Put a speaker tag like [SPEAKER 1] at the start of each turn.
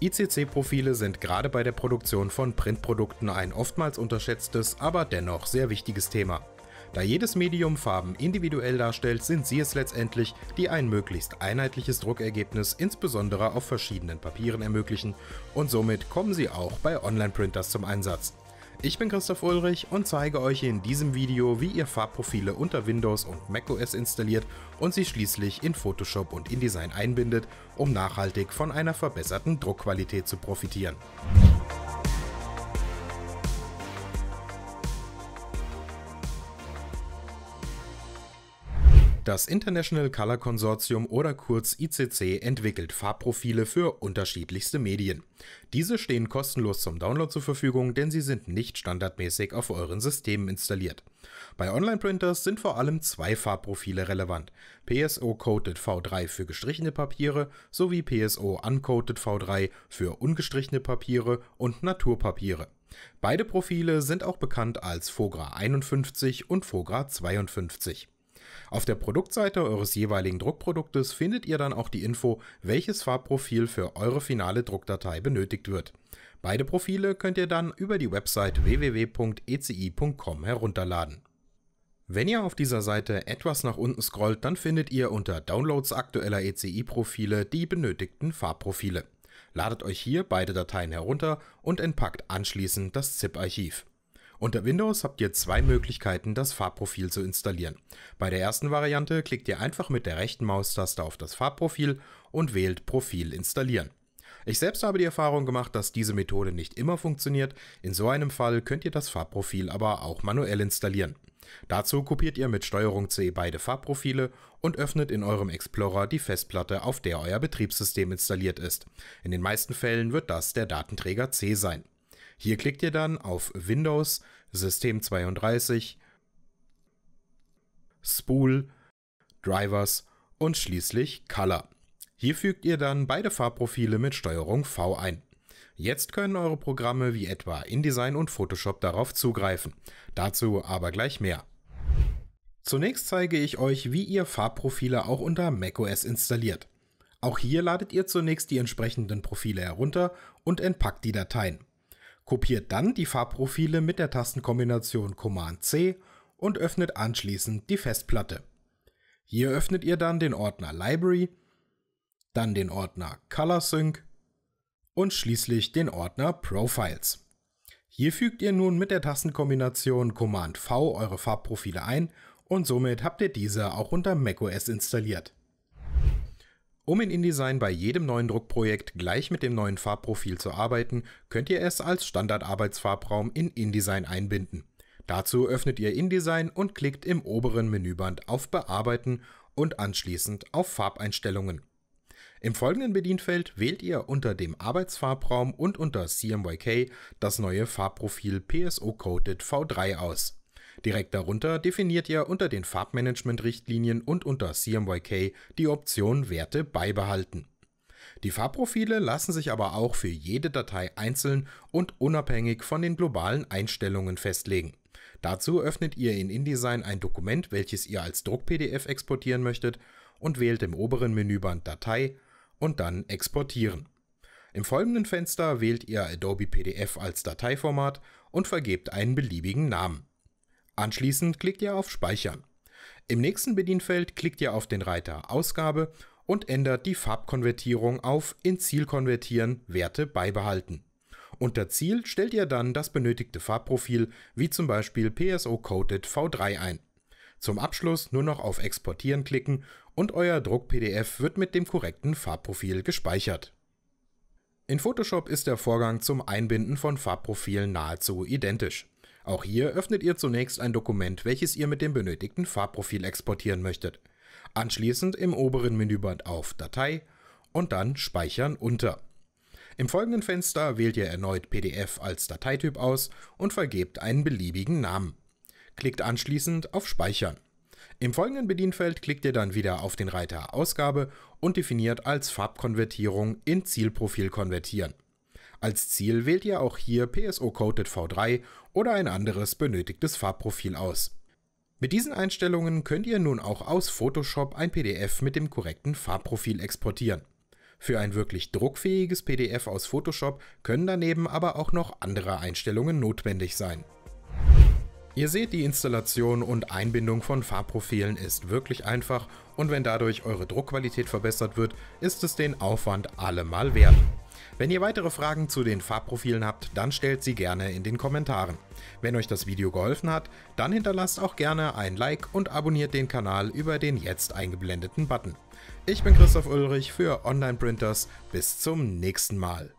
[SPEAKER 1] ICC-Profile sind gerade bei der Produktion von Printprodukten ein oftmals unterschätztes, aber dennoch sehr wichtiges Thema. Da jedes Medium Farben individuell darstellt, sind sie es letztendlich, die ein möglichst einheitliches Druckergebnis insbesondere auf verschiedenen Papieren ermöglichen und somit kommen sie auch bei Online-Printers zum Einsatz. Ich bin Christoph Ulrich und zeige euch in diesem Video, wie ihr Farbprofile unter Windows und macOS installiert und sie schließlich in Photoshop und InDesign einbindet, um nachhaltig von einer verbesserten Druckqualität zu profitieren. Das International Color Consortium oder kurz ICC entwickelt Farbprofile für unterschiedlichste Medien. Diese stehen kostenlos zum Download zur Verfügung, denn sie sind nicht standardmäßig auf euren Systemen installiert. Bei Online-Printers sind vor allem zwei Farbprofile relevant: PSO-Coated V3 für gestrichene Papiere sowie PSO-Uncoated V3 für ungestrichene Papiere und Naturpapiere. Beide Profile sind auch bekannt als Fogra 51 und Fogra 52. Auf der Produktseite eures jeweiligen Druckproduktes findet ihr dann auch die Info, welches Farbprofil für eure finale Druckdatei benötigt wird. Beide Profile könnt ihr dann über die Website www.eci.com herunterladen. Wenn ihr auf dieser Seite etwas nach unten scrollt, dann findet ihr unter Downloads aktueller ECI-Profile die benötigten Farbprofile. Ladet euch hier beide Dateien herunter und entpackt anschließend das ZIP-Archiv. Unter Windows habt ihr zwei Möglichkeiten, das Farbprofil zu installieren. Bei der ersten Variante klickt ihr einfach mit der rechten Maustaste auf das Farbprofil und wählt Profil installieren. Ich selbst habe die Erfahrung gemacht, dass diese Methode nicht immer funktioniert. In so einem Fall könnt ihr das Farbprofil aber auch manuell installieren. Dazu kopiert ihr mit STRG C beide Farbprofile und öffnet in eurem Explorer die Festplatte, auf der euer Betriebssystem installiert ist. In den meisten Fällen wird das der Datenträger C sein. Hier klickt ihr dann auf Windows, System 32, Spool, Drivers und schließlich Color. Hier fügt ihr dann beide Farbprofile mit STRG V ein. Jetzt können eure Programme wie etwa InDesign und Photoshop darauf zugreifen. Dazu aber gleich mehr. Zunächst zeige ich euch, wie ihr Farbprofile auch unter macOS installiert. Auch hier ladet ihr zunächst die entsprechenden Profile herunter und entpackt die Dateien kopiert dann die Farbprofile mit der Tastenkombination Command-C und öffnet anschließend die Festplatte. Hier öffnet ihr dann den Ordner Library, dann den Ordner Color Sync und schließlich den Ordner Profiles. Hier fügt ihr nun mit der Tastenkombination Command V eure Farbprofile ein und somit habt ihr diese auch unter macOS installiert. Um in InDesign bei jedem neuen Druckprojekt gleich mit dem neuen Farbprofil zu arbeiten, könnt ihr es als Standardarbeitsfarbraum in InDesign einbinden. Dazu öffnet ihr InDesign und klickt im oberen Menüband auf Bearbeiten und anschließend auf Farbeinstellungen. Im folgenden Bedienfeld wählt ihr unter dem Arbeitsfarbraum und unter CMYK das neue Farbprofil PSO Coated V3 aus. Direkt darunter definiert ihr unter den Farbmanagement-Richtlinien und unter CMYK die Option Werte beibehalten. Die Farbprofile lassen sich aber auch für jede Datei einzeln und unabhängig von den globalen Einstellungen festlegen. Dazu öffnet ihr in InDesign ein Dokument, welches ihr als Druck-PDF exportieren möchtet und wählt im oberen Menüband Datei und dann Exportieren. Im folgenden Fenster wählt ihr Adobe PDF als Dateiformat und vergebt einen beliebigen Namen. Anschließend klickt ihr auf Speichern. Im nächsten Bedienfeld klickt ihr auf den Reiter Ausgabe und ändert die Farbkonvertierung auf in Ziel konvertieren, Werte beibehalten. Unter Ziel stellt ihr dann das benötigte Farbprofil, wie zum Beispiel PSO Coated V3 ein. Zum Abschluss nur noch auf Exportieren klicken und euer Druck-PDF wird mit dem korrekten Farbprofil gespeichert. In Photoshop ist der Vorgang zum Einbinden von Farbprofilen nahezu identisch. Auch hier öffnet ihr zunächst ein Dokument, welches ihr mit dem benötigten Farbprofil exportieren möchtet. Anschließend im oberen Menüband auf Datei und dann Speichern unter. Im folgenden Fenster wählt ihr erneut PDF als Dateityp aus und vergebt einen beliebigen Namen. Klickt anschließend auf Speichern. Im folgenden Bedienfeld klickt ihr dann wieder auf den Reiter Ausgabe und definiert als Farbkonvertierung in Zielprofil konvertieren. Als Ziel wählt ihr auch hier pso coded V3 oder ein anderes benötigtes Farbprofil aus. Mit diesen Einstellungen könnt ihr nun auch aus Photoshop ein PDF mit dem korrekten Farbprofil exportieren. Für ein wirklich druckfähiges PDF aus Photoshop können daneben aber auch noch andere Einstellungen notwendig sein. Ihr seht, die Installation und Einbindung von Farbprofilen ist wirklich einfach und wenn dadurch eure Druckqualität verbessert wird, ist es den Aufwand allemal wert. Wenn ihr weitere Fragen zu den Farbprofilen habt, dann stellt sie gerne in den Kommentaren. Wenn euch das Video geholfen hat, dann hinterlasst auch gerne ein Like und abonniert den Kanal über den jetzt eingeblendeten Button. Ich bin Christoph Ulrich für Online Printers, bis zum nächsten Mal.